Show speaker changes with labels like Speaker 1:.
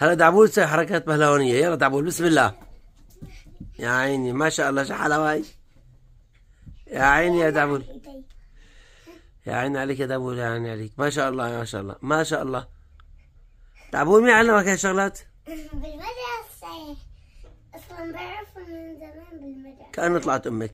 Speaker 1: هلا دعبول تسوي حركات بهلوانية يلا دعبول بسم الله يا عيني ما شاء الله شحلوة هاي يا عيني يا دعبول يا عيني عليك يا دعبول يا عيني عليك ما شاء الله ما شاء الله ما شاء الله دعبول مين علمك هاي الشغلات؟
Speaker 2: بالمدرسة أصلا بعرفه من زمان بالمدرسة كأنه
Speaker 3: طلعت أمك